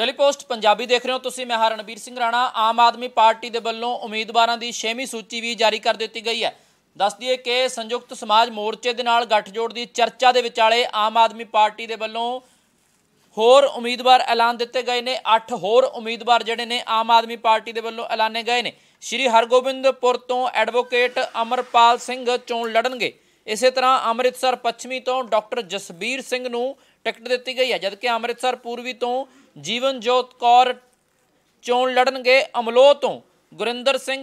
daily post Punjabi ਦੇਖ ਰਹੇ ਹੋ ਤੁਸੀਂ ਮੈਂ ਹਰਨਵੀਰ ਸਿੰਘ ਰਾਣਾ ਆਮ ਆਦਮੀ ਪਾਰਟੀ ਦੇ ਵੱਲੋਂ ਉਮੀਦਵਾਰਾਂ ਦੀ 6ਵੀਂ ਸੂਚੀ ਵੀ ਜਾਰੀ ਕਰ ਦਿੱਤੀ ਗਈ ਹੈ ਦੱਸ ਦਈਏ ਕਿ ਸੰਯੁਕਤ ਸਮਾਜ ਮੋਰਚੇ ਦੇ ਨਾਲ ਗੱਠਜੋੜ ਦੀ ਚਰਚਾ ਦੇ ਵਿਚਾਲੇ ਆਮ ਆਦਮੀ ਪਾਰਟੀ ਦੇ ਵੱਲੋਂ ਹੋਰ ਉਮੀਦਵਾਰ ਐਲਾਨ ਦਿੱਤੇ ਗਏ ਨੇ 8 ਹੋਰ ਉਮੀਦਵਾਰ ਜਿਹੜੇ ਨੇ ਆਮ ਆਦਮੀ ਪਾਰਟੀ ਦੇ ਵੱਲੋਂ ਐਲਾਨੇ ਗਏ ਨੇ ਸ਼੍ਰੀ ਹਰਗੋਬਿੰਦਪੁਰ ਤੋਂ ਐਡਵੋਕੇਟ ਅਮਰਪਾਲ ਸਿੰਘ ਚੋਣ ਲੜਨਗੇ ਇਸੇ ਤਰ੍ਹਾਂ ਅੰਮ੍ਰਿਤਸਰ ਪੱਛਮੀ ਤੋਂ ਡਾਕਟਰ ਜਸਬੀਰ ਸਿੰਘ ਨੂੰ ਟਿਕਟ ਦਿੱਤੀ ਗਈ ਹੈ ਜਦਕਿ ਅੰਮ੍ਰਿਤਸਰ ਪੂਰਬੀ ਤੋਂ ਜੀਵਨਜੋਤ ਕੌਰ ਚੋਣ ਲੜਨਗੇ ਅਮਲੋ ਤੋਂ ਗੁਰਿੰਦਰ ਸਿੰਘ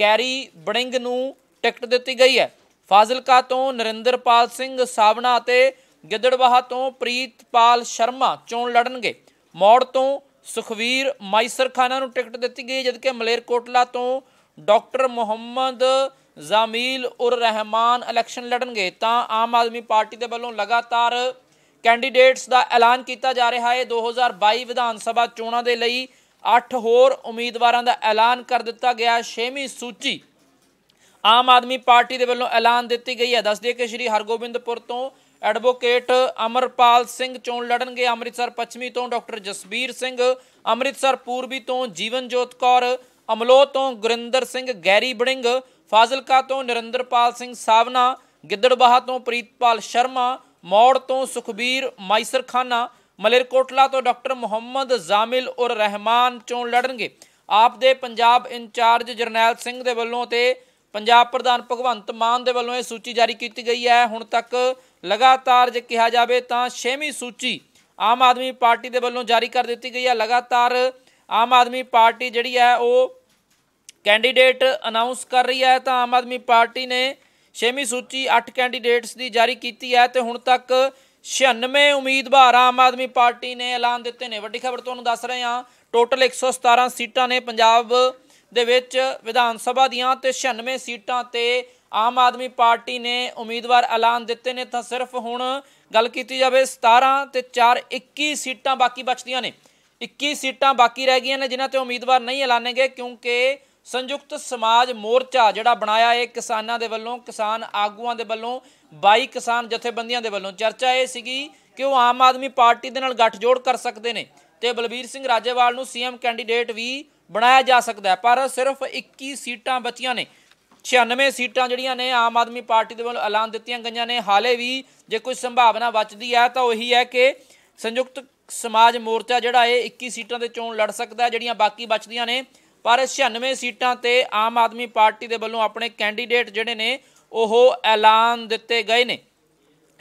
ਗੈਰੀ ਬੜਿੰਗ ਨੂੰ ਟਿਕਟ ਦਿੱਤੀ ਗਈ ਹੈ ਫਾਜ਼ਿਲਕਾ ਤੋਂ ਨਰਿੰਦਰਪਾਲ ਸਿੰਘ ਸਾਵਣਾ ਅਤੇ ਗਿੱਦੜਵਾਹ ਤੋਂ ਪ੍ਰੀਤਪਾਲ ਸ਼ਰਮਾ ਚੋਣ ਲੜਨਗੇ ਮੌੜ ਤੋਂ ਸੁਖਵੀਰ ਮਾਈਸਰ ਖਾਨਾ ਨੂੰ ਟਿਕਟ ਦਿੱਤੀ ਗਈ ਜਦਕਿ ਮਲੇਰਕੋਟਲਾ ਤੋਂ ਡਾਕਟਰ ਮੁਹੰਮਦ ਜ਼ਾਮੀਲ ਉਰ ਰਹਿਮਾਨ ਇਲੈਕਸ਼ਨ ਲੜਨਗੇ ਤਾਂ ਆਮ ਆਦਮੀ ਪਾਰਟੀ ਦੇ ਵੱਲੋਂ ਲਗਾਤਾਰ ਕੈਂਡੀਡੇਟਸ ਦਾ ਐਲਾਨ ਕੀਤਾ ਜਾ ਰਿਹਾ ਹੈ 2022 ਵਿਧਾਨ ਸਭਾ ਚੋਣਾਂ ਦੇ ਲਈ 8 ਹੋਰ ਉਮੀਦਵਾਰਾਂ ਦਾ ਐਲਾਨ ਕਰ ਦਿੱਤਾ ਗਿਆ 6ਵੀਂ ਸੂਚੀ ਆਮ ਆਦਮੀ ਪਾਰਟੀ ਦੇ ਵੱਲੋਂ ਐਲਾਨ ਦਿੱਤੀ ਗਈ ਹੈ ਦੱਸ ਦਈਏ ਕਿ ਸ਼੍ਰੀ ਹਰਗੋਬਿੰਦਪੁਰ ਤੋਂ ਐਡਵੋਕੇਟ ਅਮਰਪਾਲ ਸਿੰਘ ਚੋਣ ਲੜਨਗੇ ਅੰਮ੍ਰਿਤਸਰ ਪੱਛਮੀ ਤੋਂ ਡਾਕਟਰ ਜਸਬੀਰ ਸਿੰਘ ਅੰਮ੍ਰਿਤਸਰ ਪੂਰਬੀ ਤੋਂ ਜੀਵਨਜੋਤ ਕੌਰ ਅਮਲੋ ਤੋਂ ਗੁਰਿੰਦਰ ਸਿੰਘ ਗੈਰੀ ਬੜਿੰਗ ਫਾਜ਼ਿਲਕਾ ਤੋਂ ਨਰਿੰਦਰਪਾਲ ਸਿੰਘ ਸਾਵਨਾ ਗਿੱਦੜਬਾਹਾ ਤੋਂ ਪ੍ਰੀਤਪਾਲ ਸ਼ਰਮਾ ਮੌੜ ਤੋਂ ਸੁਖਬੀਰ ਮਾਈਸਰ ਖਾਨਾ ਮਲੇਰਕੋਟਲਾ ਤੋਂ ਡਾਕਟਰ ਮੁਹੰਮਦ ਜ਼ਾਮਿਲ ਉਰ ਰਹਿਮਾਨ ਚੋਂ ਲੜਨਗੇ ਆਪ ਦੇ ਪੰਜਾਬ ਇੰਚਾਰਜ ਜਰਨੈਲ ਸਿੰਘ ਦੇ ਵੱਲੋਂ ਤੇ ਪੰਜਾਬ ਪ੍ਰਧਾਨ ਭਗਵੰਤ ਮਾਨ ਦੇ ਵੱਲੋਂ ਇਹ ਸੂਚੀ ਜਾਰੀ ਕੀਤੀ ਗਈ ਹੈ ਹੁਣ ਤੱਕ ਲਗਾਤਾਰ ਜੇ ਕਿਹਾ ਜਾਵੇ ਤਾਂ 6ਵੀਂ ਸੂਚੀ ਆਮ ਆਦਮੀ ਪਾਰਟੀ ਦੇ ਵੱਲੋਂ ਜਾਰੀ ਕਰ ਦਿੱਤੀ ਗਈ ਹੈ ਲਗਾਤਾਰ ਆਮ ਆਦਮੀ ਪਾਰਟੀ ਜਿਹੜੀ ਹੈ ਉਹ ਕੈਂਡੀਡੇਟ ਅਨਾਉਂਸ ਕਰ ਰਹੀ ਹੈ ਤਾਂ ਆਮ ਆਦਮੀ ਪਾਰਟੀ ਨੇ ਛੇਵੀਂ ਸੂਚੀ 8 ਕੈਂਡੀਡੇਟਸ ਦੀ ਜਾਰੀ ਕੀਤੀ ਹੈ ਤੇ ਹੁਣ ਤੱਕ 96 ਉਮੀਦਵਾਰ ਆਮ ਆਦਮੀ ਪਾਰਟੀ ਨੇ ਐਲਾਨ ਦਿੱਤੇ ਨੇ ਵੱਡੀ ਖਬਰ ਤੁਹਾਨੂੰ ਦੱਸ ਰਹੇ ਹਾਂ ਟੋਟਲ 117 ਸੀਟਾਂ ਨੇ ਪੰਜਾਬ ਦੇ ਵਿੱਚ ਵਿਧਾਨ ਸਭਾ ਦੀਆਂ ਤੇ 96 ਸੀਟਾਂ ਤੇ ਆਮ ਆਦਮੀ ਪਾਰਟੀ ਨੇ ਉਮੀਦਵਾਰ ਐਲਾਨ ਦਿੱਤੇ ਨੇ ਤਾਂ ਸਿਰਫ ਹੁਣ ਗੱਲ ਕੀਤੀ ਜਾਵੇ 17 ਤੇ 4 21 ਸੀਟਾਂ ਬਾਕੀ ਬਚਦੀਆਂ ਨੇ 21 ਸੀਟਾਂ ਬਾਕੀ ਰਹਿ ਗਈਆਂ ਨੇ ਜਿਨ੍ਹਾਂ ਤੇ ਉਮੀਦਵਾਰ ਨਹੀਂ ਐਲਾਨੇਗੇ ਕਿਉਂਕਿ ਸੰਯੁਕਤ ਸਮਾਜ ਮੋਰਚਾ ਜਿਹੜਾ ਬਣਾਇਆ ਹੈ ਕਿਸਾਨਾਂ ਦੇ ਵੱਲੋਂ ਕਿਸਾਨ ਆਗੂਆਂ ਦੇ ਵੱਲੋਂ 22 ਕਿਸਾਨ ਜਥੇਬੰਦੀਆਂ ਦੇ ਵੱਲੋਂ ਚਰਚਾ ਇਹ ਸੀਗੀ ਕਿ ਉਹ ਆਮ ਆਦਮੀ ਪਾਰਟੀ ਦੇ ਨਾਲ ਗੱਠਜੋੜ ਕਰ ਸਕਦੇ ਨੇ ਤੇ ਬਲਬੀਰ ਸਿੰਘ ਰਾਜੇਵਾਲ ਨੂੰ ਸੀਐਮ ਕੈਂਡੀਡੇਟ ਵੀ ਬਣਾਇਆ ਜਾ ਸਕਦਾ ਹੈ ਪਰ ਸਿਰਫ 21 ਸੀਟਾਂ ਬਚੀਆਂ ਨੇ 96 ਸੀਟਾਂ ਜਿਹੜੀਆਂ ਨੇ ਆਮ ਆਦਮੀ ਪਾਰਟੀ ਦੇ ਵੱਲੋਂ ਐਲਾਨ ਦਿੱਤੀਆਂ ਗਈਆਂ ਨੇ ਹਾਲੇ ਵੀ ਜੇ ਕੋਈ ਸੰਭਾਵਨਾ ਬਚਦੀ ਹੈ ਤਾਂ ਉਹੀ ਹੈ ਕਿ ਸੰਯੁਕਤ ਸਮਾਜ ਮੋਰਚਾ ਜਿਹੜਾ ਇਹ 21 ਸੀਟਾਂ ਦੇ ਚੋਣ ਲੜ ਸਕਦਾ ਜਿਹੜੀਆਂ ਬਾਕੀ ਬਚਦੀਆਂ ਨੇ ਪਰ 96 ਸੀਟਾਂ ਤੇ ਆਮ ਆਦਮੀ ਪਾਰਟੀ ਦੇ ਵੱਲੋਂ ਆਪਣੇ ਕੈਂਡੀਡੇਟ ਜਿਹੜੇ ਨੇ ਉਹ ਐਲਾਨ ਦਿੱਤੇ ਗਏ ਨੇ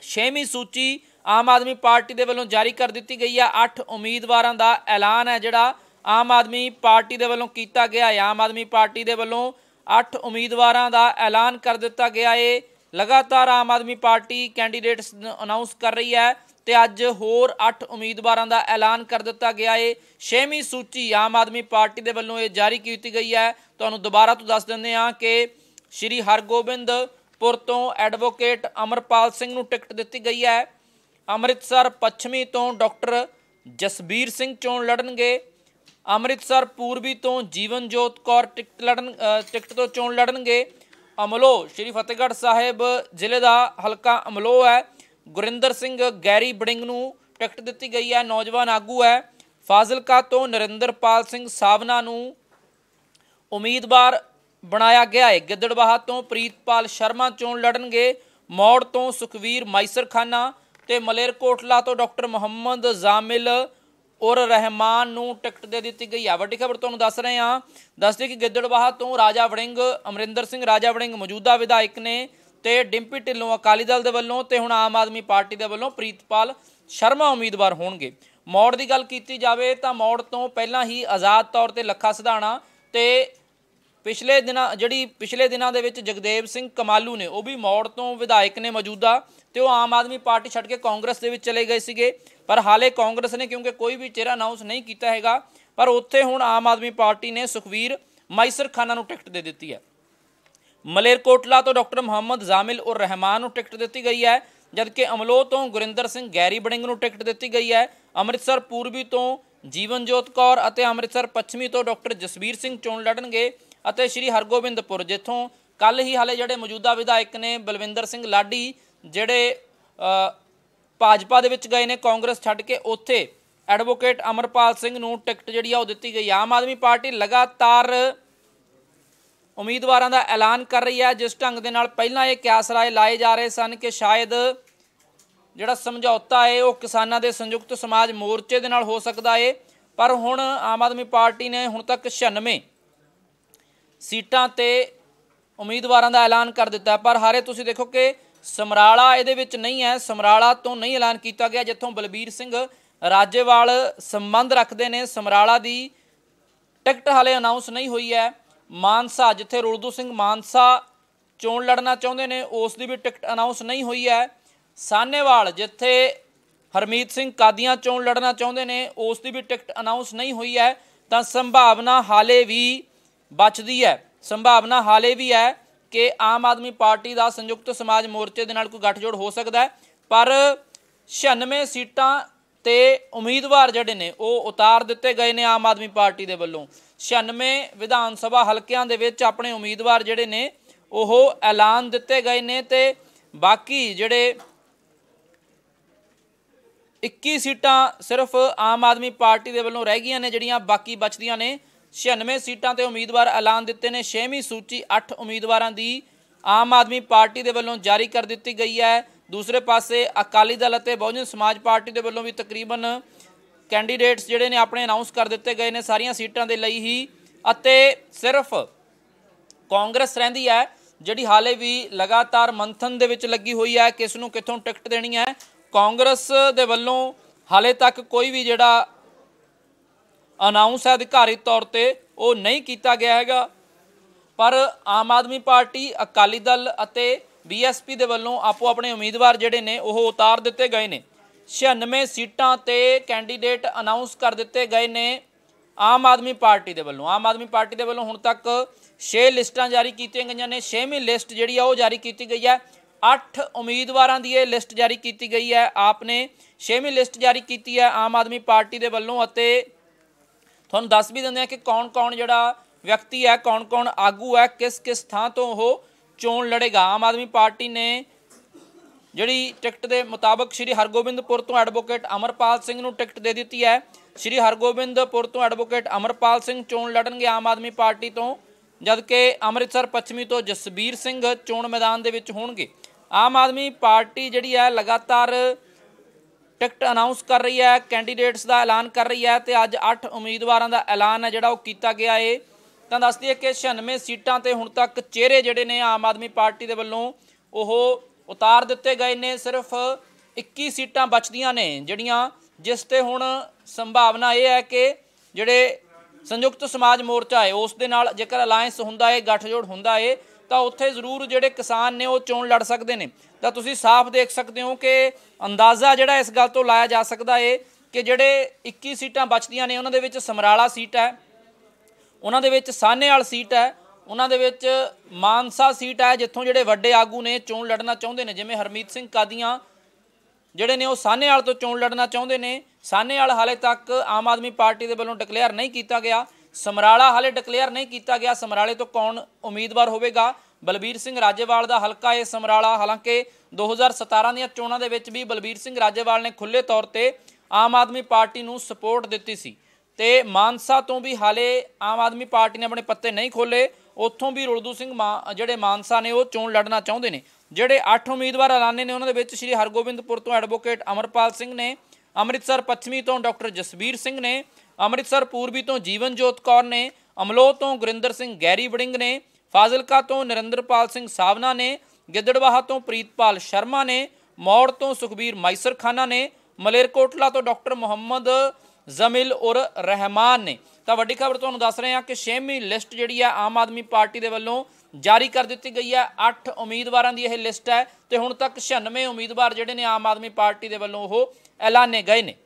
6ਵੀਂ ਸੂਚੀ ਆਮ ਆਦਮੀ ਪਾਰਟੀ ਦੇ ਵੱਲੋਂ ਜਾਰੀ ਕਰ ਦਿੱਤੀ ਗਈ ਆ 8 ਉਮੀਦਵਾਰਾਂ ਦਾ ਐਲਾਨ ਹੈ ਜਿਹੜਾ ਆਮ ਆਦਮੀ ਪਾਰਟੀ ਦੇ ਵੱਲੋਂ ਕੀਤਾ ਗਿਆ ਹੈ ਆਮ ਆਦਮੀ ਪਾਰਟੀ ਦੇ ਵੱਲੋਂ 8 ਉਮੀਦਵਾਰਾਂ ਦਾ ਐਲਾਨ ਕਰ ਦਿੱਤਾ ਗਿਆ ਏ ਲਗਾਤਾਰ Aam Aadmi Party candidates announce ਕਰ ਰਹੀ ਹੈ ਤੇ ਅੱਜ ਹੋਰ 8 ਉਮੀਦਵਾਰਾਂ ਦਾ ਐਲਾਨ ਕਰ ਦਿੱਤਾ ਗਿਆ ਏ 6ਵੀਂ ਸੂਚੀ ਆਮ ਆਦਮੀ ਪਾਰਟੀ ਦੇ ਵੱਲੋਂ ਇਹ ਜਾਰੀ ਕੀਤੀ ਗਈ ਹੈ ਤੁਹਾਨੂੰ ਦੁਬਾਰਾ ਤੋਂ ਦੱਸ ਦਿੰਦੇ ਹਾਂ ਕਿ ਸ਼੍ਰੀ ਹਰਗੋਬਿੰਦਪੁਰ ਤੋਂ ਐਡਵੋਕੇਟ ਅਮਰਪਾਲ ਸਿੰਘ ਨੂੰ ਟਿਕਟ ਦਿੱਤੀ ਗਈ ਹੈ ਅੰਮ੍ਰਿਤਸਰ ਪੱਛਮੀ ਤੋਂ ਡਾਕਟਰ ਜਸਬੀਰ ਸਿੰਘ ਚੋਣ ਲੜਨਗੇ ਅੰਮ੍ਰਿਤਸਰ ਪੂਰਬੀ ਤੋਂ ਜੀਵਨਜੋਤ ਕੌਰ ਟਿਕਟ ਲੜਨ ਟਿਕਟ ਤੋਂ ਚੋਣ ਲੜਨਗੇ ਅਮਲੋ ਸ਼੍ਰੀ ਫਤਿਹਗੜ੍ਹ ਸਾਹਿਬ ਜ਼ਿਲ੍ਹੇ ਦਾ ਹਲਕਾ ਅਮਲੋ ਹੈ ਗੁਰਿੰਦਰ ਸਿੰਘ ਗੈਰੀ ਬੜਿੰਗ ਨੂੰ ਟਿਕਟ ਦਿੱਤੀ ਗਈ ਹੈ ਨੌਜਵਾਨ ਆਗੂ ਹੈ ਫਾਜ਼ਿਲਕਾ ਤੋਂ ਨਰਿੰਦਰਪਾਲ ਸਿੰਘ ਸਾਵਨਾ ਨੂੰ ਉਮੀਦਵਾਰ ਬਣਾਇਆ ਗਿਆ ਹੈ ਗਿੱਦੜਬਾਹਾ ਤੋਂ ਪ੍ਰੀਤਪਾਲ ਸ਼ਰਮਾ ਚੋਣ ਲੜਨਗੇ ਮੌੜ ਤੋਂ ਸੁਖਵੀਰ ਮਾਈਸਰਖਾਨਾ ਤੇ ਮਲੇਰਕੋਟਲਾ ਤੋਂ ਡਾਕਟਰ ਮੁਹੰਮਦ ਜ਼ਾਮਿਲ ਔਰ ਰਹਿਮਾਨ ਨੂੰ ਟਿਕਟ ਦੇ ਦਿੱਤੀ ਗਈ ਹੈ ਵੱਡੀ ਖਬਰ ਤੁਹਾਨੂੰ ਦੱਸ ਰਹੇ ਹਾਂ ਦੱਸਦੇ ਕਿ ਗਿੱਦੜਬਾਹਾ ਤੋਂ ਰਾਜਾ ਵੜਿੰਗ ਅਮਰਿੰਦਰ ਸਿੰਘ ਰਾਜਾ ਵੜਿੰਗ ਮੌਜੂਦਾ ਵਿਧਾਇਕ ਨੇ ਤੇ ਡਿੰਪੀ ਢਿੱਲੋਂ ਅਕਾਲੀ ਦਲ ਦੇ ਵੱਲੋਂ ਤੇ ਹੁਣ ਆਮ ਆਦਮੀ ਪਾਰਟੀ ਦੇ ਵੱਲੋਂ ਪ੍ਰੀਤਪਾਲ ਸ਼ਰਮਾ ਉਮੀਦਵਾਰ ਹੋਣਗੇ ਮੌੜ ਦੀ ਗੱਲ ਕੀਤੀ ਜਾਵੇ ਤਾਂ ਮੌੜ ਤੋਂ ਪਹਿਲਾਂ ਹੀ ਆਜ਼ਾਦ ਤੌਰ ਤੇ ਲੱਖਾ ਸਿਧਾਣਾ ਤੇ ਪਿਛਲੇ ਦਿਨਾਂ ਜਿਹੜੀ ਪਿਛਲੇ ਦਿਨਾਂ ਦੇ ਵਿੱਚ ਜਗਦੇਵ ਸਿੰਘ ਕਮਾਲੂ ਨੇ ਉਹ ਵੀ ਮੌੜ ਤੋਂ ਵਿਧਾਇਕ ਨੇ ਮੌਜੂਦਾ ਤੇ ਉਹ ਆਮ ਆਦਮੀ ਪਾਰਟੀ ਛੱਡ ਕੇ ਕਾਂਗਰਸ ਦੇ ਵਿੱਚ ਚਲੇ ਗਏ ਸੀਗੇ ਪਰ ਹਾਲੇ ਕਾਂਗਰਸ ਨੇ ਕਿਉਂਕਿ ਕੋਈ ਵੀ ਚਿਹਰਾ ਅਨਾਉਂਸ ਨਹੀਂ ਕੀਤਾ ਹੈਗਾ ਪਰ ਉੱਥੇ ਹੁਣ ਆਮ ਆਦਮੀ ਪਾਰਟੀ ਨੇ ਸੁਖਵੀਰ ਮਾਈਸਰ ਖਾਨਾ ਨੂੰ ਟਿਕਟ ਦੇ ਦਿੱਤੀ ਹੈ ਮਲੇਰਕੋਟਲਾ ਤੋਂ ਡਾਕਟਰ ਮੁਹੰਮਦ ਜ਼ਾਮਿਲ ਉਰ ਰਹਿਮਾਨ ਨੂੰ ਟਿਕਟ ਦਿੱਤੀ ਗਈ ਹੈ ਜਦਕਿ ਅਮਲੋ ਤੋਂ ਗੁਰਿੰਦਰ ਸਿੰਘ ਗੈਰੀ ਬੜਿੰਗ ਨੂੰ ਟਿਕਟ ਦਿੱਤੀ ਗਈ ਹੈ ਅੰਮ੍ਰਿਤਸਰ ਪੂਰਬੀ ਤੋਂ ਜੀਵਨਜੋਤ ਕੌਰ ਅਤੇ ਅੰਮ੍ਰਿਤਸਰ ਪੱਛਮੀ ਤੋਂ ਡਾਕਟਰ ਜਸਵੀਰ ਸਿੰਘ ਚੋਣ ਲੜਨਗੇ ਅਤੇ ਸ਼੍ਰੀ ਹਰਗੋਬਿੰਦਪੁਰ ਜਿੱਥੋਂ ਕੱਲ ਹੀ ਹਾਲੇ ਜਿਹੜੇ ਮੌਜੂਦਾ ਵਿਧਾਇਕ ਨੇ ਬਲਵਿੰਦਰ ਸਿੰਘ ਲਾਡੀ ਜਿਹੜੇ ਭਾਜਪਾ ਦੇ ਵਿੱਚ ਗਏ ਨੇ ਕਾਂਗਰਸ ਛੱਡ ਕੇ ਉੱਥੇ ਐਡਵੋਕੇਟ ਅਮਰਪਾਲ ਸਿੰਘ ਨੂੰ ਟਿਕਟ ਜਿਹੜੀ ਆ ਉਹ ਦਿੱਤੀ ਗਈ ਆਮ ਆਦਮੀ ਪਾਰਟੀ ਲਗਾਤਾਰ ਉਮੀਦਵਾਰਾਂ ਦਾ ਐਲਾਨ ਕਰ ਰਹੀ ਹੈ ਜਿਸ ਢੰਗ ਦੇ ਨਾਲ ਪਹਿਲਾਂ ਇਹ ਕਿਆਸ ਰਾਏ ਲਾਏ ਜਾ ਰਹੇ ਸਨ ਕਿ ਸ਼ਾਇਦ ਜਿਹੜਾ ਸਮਝੌਤਾ ਹੈ ਉਹ ਕਿਸਾਨਾਂ ਦੇ ਸੰਯੁਕਤ ਸਮਾਜ ਮੋਰਚੇ ਦੇ ਨਾਲ ਹੋ ਸਕਦਾ ਹੈ ਪਰ ਹੁਣ ਆਮ ਆਦਮੀ ਪਾਰਟੀ ਨੇ ਹੁਣ ਤੱਕ 96 ਸੀਟਾਂ ਤੇ ਉਮੀਦਵਾਰਾਂ ਦਾ ਐਲਾਨ ਕਰ ਦਿੱਤਾ ਪਰ ਹਾਰੇ ਤੁਸੀਂ ਦੇਖੋ ਕਿ ਸਮਰਾਲਾ ਇਹਦੇ ਵਿੱਚ ਨਹੀਂ ਹੈ ਸਮਰਾਲਾ ਤੋਂ ਨਹੀਂ ਐਲਾਨ ਕੀਤਾ ਗਿਆ ਜਿੱਥੋਂ ਬਲਬੀਰ ਸਿੰਘ ਰਾਜੇਵਾਲ ਸੰਬੰਧ ਰੱਖਦੇ ਨੇ ਸਮਰਾਲਾ ਦੀ ਟਿਕਟ ਹਾਲੇ ਅਨਾਉਂਸ ਨਹੀਂ ਹੋਈ ਹੈ ਮਾਨਸਾ ਜਿੱਥੇ ਰੁਲਦੂ ਸਿੰਘ ਮਾਨਸਾ ਚੋਣ ਲੜਨਾ ਚਾਹੁੰਦੇ ਨੇ ਉਸ ਦੀ ਵੀ ਟਿਕਟ ਅਨਾਉਂਸ ਨਹੀਂ ਹੋਈ ਹੈ ਸਾਨੇਵਾਲ ਜਿੱਥੇ ਹਰਮੀਤ ਸਿੰਘ ਕਾਦੀਆਂ ਚੋਣ ਲੜਨਾ ਚਾਹੁੰਦੇ ਨੇ ਉਸ ਦੀ ਵੀ ਟਿਕਟ ਅਨਾਉਂਸ ਨਹੀਂ ਹੋਈ ਹੈ ਤਾਂ ਸੰਭਾਵਨਾ ਹਾਲੇ ਵੀ ਬਚਦੀ ਹੈ ਸੰਭਾਵਨਾ ਹਾਲੇ ਵੀ ਹੈ ਕਿ ਆਮ ਆਦਮੀ ਪਾਰਟੀ ਦਾ ਸੰਯੁਕਤ ਸਮਾਜ ਮੋਰਚੇ ਦੇ ਨਾਲ ਕੋਈ ਗੱਠਜੋੜ ਹੋ ਸਕਦਾ ਪਰ 96 ਸੀਟਾਂ ਤੇ ਉਮੀਦਵਾਰ ਜਿਹੜੇ ਨੇ ਉਹ ਉਤਾਰ ਦਿੱਤੇ ਗਏ ਨੇ ਆਮ ਆਦਮੀ ਪਾਰਟੀ ਦੇ ਵੱਲੋਂ 96 ਵਿਧਾਨ ਸਭਾ ਹਲਕਿਆਂ ਦੇ ਵਿੱਚ ਆਪਣੇ ਉਮੀਦਵਾਰ ਜਿਹੜੇ ਨੇ ਉਹ ਐਲਾਨ ਦਿੱਤੇ ਗਏ ਨੇ ਤੇ ਬਾਕੀ ਜਿਹੜੇ 21 ਸੀਟਾਂ ਸਿਰਫ ਆਮ ਆਦਮੀ ਪਾਰਟੀ ਦੇ ਵੱਲੋਂ ਰਹਿ ਗਈਆਂ ਨੇ ਜਿਹੜੀਆਂ ਬਾਕੀ ਬਚਦੀਆਂ ਨੇ 96 ਸੀਟਾਂ ਤੇ ਉਮੀਦਵਾਰ ਐਲਾਨ ਦਿੱਤੇ ਨੇ 6ਵੀਂ ਸੂਚੀ 8 ਉਮੀਦਵਾਰਾਂ ਦੀ ਆਮ ਆਦਮੀ ਪਾਰਟੀ ਦੇ ਵੱਲੋਂ ਜਾਰੀ ਕਰ ਦਿੱਤੀ ਗਈ ਹੈ ਦੂਸਰੇ ਪਾਸੇ ਅਕਾਲੀ ਦਲ ਅਤੇ ਬਹੁਜਨ ਸਮਾਜ ਪਾਰਟੀ ਦੇ ਵੱਲੋਂ ਵੀ ਤਕਰੀਬਨ ਕੈਂਡੀਡੇਟਸ ਜਿਹੜੇ ਨੇ ਆਪਣੇ ਅਨਾਉਂਸ ਕਰ ਦਿੱਤੇ ਗਏ ਨੇ ਸਾਰੀਆਂ ਸੀਟਾਂ ਦੇ ਲਈ ਹੀ ਅਤੇ ਸਿਰਫ ਕਾਂਗਰਸ ਰਹਿੰਦੀ ਹੈ ਜਿਹੜੀ ਹਾਲੇ ਵੀ ਲਗਾਤਾਰ ਮੰਥਨ ਦੇ ਵਿੱਚ ਲੱਗੀ ਹੋਈ ਹੈ ਕਿਸ ਨੂੰ ਕਿੱਥੋਂ ਟਿਕਟ ਦੇਣੀ ਹੈ ਕਾਂਗਰਸ ਦੇ ਵੱਲੋਂ ਹਾਲੇ ਤੱਕ ਕੋਈ ਵੀ ਜਿਹੜਾ ਅਨਾਉਂਸ ਹੈ ਅਧਿਕਾਰੀ ਤੌਰ ਤੇ ਉਹ ਨਹੀਂ ਕੀਤਾ ਗਿਆ ਹੈਗਾ ਪਰ ਆਮ ਆਦਮੀ ਪਾਰਟੀ ਅਕਾਲੀ ਦਲ ਅਤੇ ਬੀਐਸਪੀ ਦੇ ਵੱਲੋਂ ਆਪੋ ਆਪਣੇ ਉਮੀਦਵਾਰ ਜਿਹੜੇ ਨੇ ਉਹ ਉਤਾਰ ਦਿੱਤੇ ਗਏ ਨੇ 96 ਸੀਟਾਂ ਤੇ ਕੈਂਡੀਡੇਟ ਅਨਾਉਂਸ ਕਰ ਦਿੱਤੇ ਗਏ ਨੇ ਆਮ ਆਦਮੀ ਪਾਰਟੀ ਦੇ ਵੱਲੋਂ ਆਮ ਆਦਮੀ ਪਾਰਟੀ ਦੇ ਵੱਲੋਂ ਹੁਣ ਤੱਕ 6 ਲਿਸਟਾਂ ਜਾਰੀ ਕੀਤੀਆਂ ਗਈਆਂ ਨੇ 6ਵੀਂ ਲਿਸਟ ਜਿਹੜੀ ਆ ਉਹ ਜਾਰੀ ਕੀਤੀ ਗਈ ਹੈ 8 ਉਮੀਦਵਾਰਾਂ ਦੀ ਇਹ ਲਿਸਟ ਜਾਰੀ ਕੀਤੀ ਗਈ ਹੈ ਆਪ ਨੇ 6ਵੀਂ ਲਿਸਟ ਜਾਰੀ ਕੀਤੀ ਹੈ ਆਮ ਆਦਮੀ ਪਾਰਟੀ ਦੇ ਵੱਲੋਂ ਅਤੇ ਤੁਹਾਨੂੰ ਦੱਸ ਵੀ ਦਿੰਦੇ ਆ ਕਿ ਕੌਣ-ਕੌਣ ਜਿਹੜਾ ਵਿਅਕਤੀ ਹੈ ਕੌਣ-ਕੌਣ ਆਗੂ ਹੈ ਕਿਸ-ਕਿਸ ਥਾਂ ਤੋਂ ਉਹ ਚੋਣ ਲੜੇਗਾ ਆਮ ਆਦਮੀ ਪਾਰਟੀ ਨੇ ਜਿਹੜੀ ਟਿਕਟ ਦੇ ਮੁਤਾਬਕ ਸ਼੍ਰੀ ਹਰਗੋਬਿੰਦਪੁਰ ਤੋਂ ਐਡਵੋਕੇਟ ਅਮਰਪਾਲ ਸਿੰਘ ਨੂੰ ਟਿਕਟ ਦੇ ਦਿੱਤੀ ਹੈ ਸ਼੍ਰੀ ਹਰਗੋਬਿੰਦਪੁਰ ਤੋਂ ਐਡਵੋਕੇਟ ਅਮਰਪਾਲ ਸਿੰਘ ਚੋਣ ਲੜਨਗੇ ਆਮ ਆਦਮੀ ਪਾਰਟੀ ਤੋਂ ਜਦਕਿ ਅੰਮ੍ਰਿਤਸਰ ਪੱਛਮੀ ਤੋਂ ਜਸਬੀਰ ਸਿੰਘ ਚੋਣ ਮੈਦਾਨ ਦੇ ਵਿੱਚ ਹੋਣਗੇ ਆਮ ਆਦਮੀ ਪਾਰਟੀ ਜਿਹੜੀ ਹੈ ਲਗਾਤਾਰ ਟਿਕਟ ਅਨਾਉਂਸ ਕਰ ਰਹੀ ਹੈ ਕੈਂਡੀਡੇਟਸ ਦਾ ਐਲਾਨ ਕਰ ਰਹੀ ਹੈ ਤੇ ਅੱਜ 8 ਉਮੀਦਵਾਰਾਂ ਦਾ ਐਲਾਨ ਹੈ ਜਿਹੜਾ ਉਹ ਕੀਤਾ ਗਿਆ ਏ ਤਾਂ ਦੱਸਦੀ ਹੈ ਕਿ 96 ਸੀਟਾਂ ਤੇ ਹੁਣ ਤੱਕ ਚਿਹਰੇ ਜਿਹੜੇ ਨੇ ਆਮ ਆਦਮੀ ਪਾਰਟੀ ਦੇ ਵੱਲੋਂ ਉਹ ਉਤਾਰ ਦਿੱਤੇ ਗਏ ਨੇ ਸਿਰਫ 21 ਸੀਟਾਂ ਬਚਦੀਆਂ ਨੇ ਜਿਹੜੀਆਂ ਜਿਸ ਤੇ ਹੁਣ ਸੰਭਾਵਨਾ ਇਹ ਹੈ ਕਿ ਜਿਹੜੇ ਸੰਯੁਕਤ ਸਮਾਜ ਮੋਰਚਾ ਹੈ ਉਸ ਦੇ ਨਾਲ ਜੇਕਰ ਅਲਾਈਅੰਸ ਹੁੰਦਾ ਹੈ ਗੱਠਜੋੜ ਹੁੰਦਾ ਹੈ ਤਾਂ ਉੱਥੇ ਜ਼ਰੂਰ ਜਿਹੜੇ ਕਿਸਾਨ ਨੇ ਉਹ ਚੋਣ ਲੜ ਸਕਦੇ ਨੇ ਤਾਂ ਤੁਸੀਂ ਸਾਫ਼ ਦੇਖ ਸਕਦੇ ਹੋ ਕਿ ਅੰਦਾਜ਼ਾ ਜਿਹੜਾ ਇਸ ਗੱਲ ਤੋਂ ਲਾਇਆ ਜਾ ਸਕਦਾ ਹੈ ਕਿ ਜਿਹੜੇ 21 ਸੀਟਾਂ ਬਚਦੀਆਂ ਨੇ ਉਹਨਾਂ ਦੇ ਵਿੱਚ ਸਮਰਾਲਾ ਸੀਟ ਹੈ ਉਹਨਾਂ ਦੇ ਵਿੱਚ ਸਾਹਨੇਵਾਲ ਸੀਟ ਹੈ ਉਹਨਾਂ ਦੇ ਵਿੱਚ ਮਾਨਸਾ ਸੀਟ ਹੈ ਜਿੱਥੋਂ ਜਿਹੜੇ ਵੱਡੇ ਆਗੂ ਨੇ ਚੋਣ ਲੜਨਾ ਚਾਹੁੰਦੇ ਨੇ ਜਿਵੇਂ ਹਰਮੀਤ ਸਿੰਘ ਕਾਦੀਆਂ ਜਿਹੜੇ ਨੇ ਉਹ ਸਾਹਨੇਵਾਲ ਤੋਂ ਚੋਣ ਲੜਨਾ ਚਾਹੁੰਦੇ ਨੇ ਸਾਹਨੇਵਾਲ ਹਾਲੇ ਤੱਕ ਆਮ ਆਦਮੀ ਪਾਰਟੀ ਦੇ ਵੱਲੋਂ ਡਿਕਲੇਅਰ ਨਹੀਂ ਕੀਤਾ ਗਿਆ ਸਮਰਾਲਾ ਹਾਲੇ ਡਿਕਲੇਅਰ ਨਹੀਂ ਕੀਤਾ ਗਿਆ ਸਮਰਾਲੇ ਤੋਂ ਕੌਣ ਉਮੀਦਵਾਰ ਹੋਵੇਗਾ ਬਲਬੀਰ ਸਿੰਘ ਰਾਜੇਵਾਲ ਦਾ ਹਲਕਾ ਇਹ ਸਮਰਾਲਾ ਹਾਲਾਂਕਿ 2017 ਦੀਆਂ ਚੋਣਾਂ ਦੇ ਵਿੱਚ ਵੀ ਬਲਬੀਰ ਸਿੰਘ ਰਾਜੇਵਾਲ ਨੇ ਖੁੱਲੇ ਤੌਰ ਤੇ ਆਮ ਆਦਮੀ ਪਾਰਟੀ ਨੂੰ ਸਪੋਰਟ ਦਿੱਤੀ ਸੀ ਤੇ ਮਾਨਸਾ ਤੋਂ ਵੀ ਹਾਲੇ ਆਮ ਆਦਮੀ ਪਾਰਟੀ ਨੇ ਆਪਣੇ ਪੱਤੇ ਨਹੀਂ ਖੋਲੇ ਉੱਥੋਂ ਵੀ ਰੁਲਦੂ ਸਿੰਘ ਜਿਹੜੇ ਮਾਨਸਾ ਨੇ ਉਹ ਚੋਣ ਲੜਨਾ ਚਾਹੁੰਦੇ ਨੇ ਜਿਹੜੇ 8 ਉਮੀਦਵਾਰ ਐਲਾਨੇ ਨੇ ਉਹਨਾਂ ਦੇ ਵਿੱਚ ਸ਼੍ਰੀ ਹਰਗੋਬਿੰਦਪੁਰ ਤੋਂ ਐਡਵੋਕੇਟ ਅਮਰਪਾਲ ਸਿੰਘ ਨੇ ਅੰਮ੍ਰਿਤਸਰ ਪੱਛਮੀ ਤੋਂ ਡਾਕਟਰ ਜਸਬੀਰ ਸਿੰਘ ਨੇ ਅੰਮ੍ਰਿਤਸਰ ਪੂਰਬੀ ਤੋਂ ਜੀਵਨਜੋਤ ਕੌਰ ਨੇ ਅਮਲੋ ਤੋਂ ਗੁਰਿੰਦਰ ਸਿੰਘ ਗੈਰੀ ਵੜਿੰਗ ਨੇ ਫਾਜ਼ਿਲਕਾ ਤੋਂ ਨਰਿੰਦਰਪਾਲ ਸਿੰਘ ਸਾਵਨਾ ਨੇ ਗਿੱਦੜਵਾਹਾ ਤੋਂ ਪ੍ਰੀਤਪਾਲ ਸ਼ਰਮਾ ਨੇ ਮੌੜ ਤੋਂ ਸੁਖਬੀਰ ਮਾਈਸਰ ਖਾਨਾ ਨੇ ਮਲੇਰਕੋਟਲਾ ਤੋਂ ਡਾਕਟਰ ਮੁਹੰਮਦ ਜ਼ਮਿਲ ਔਰ ਰਹਿਮਾਨ ਨੇ ਤਾਂ ਵੱਡੀ ਖਬਰ ਤੁਹਾਨੂੰ ਦੱਸ ਰਹੇ ਹਾਂ ਕਿ 6ਵੀਂ ਲਿਸਟ ਜਿਹੜੀ ਹੈ ਆਮ ਆਦਮੀ ਪਾਰਟੀ ਦੇ ਵੱਲੋਂ ਜਾਰੀ ਕਰ ਦਿੱਤੀ ਗਈ ਹੈ 8 ਉਮੀਦਵਾਰਾਂ ਦੀ ਇਹ ਲਿਸਟ ਹੈ ਤੇ ਹੁਣ ਤੱਕ 96 ਉਮੀਦਵਾਰ ਜਿਹੜੇ ਨੇ ਆਮ ਆਦਮੀ ਪਾਰਟੀ ਦੇ ਵੱਲੋਂ ਉਹ ਐਲਾਨੇ ਗਏ ਨੇ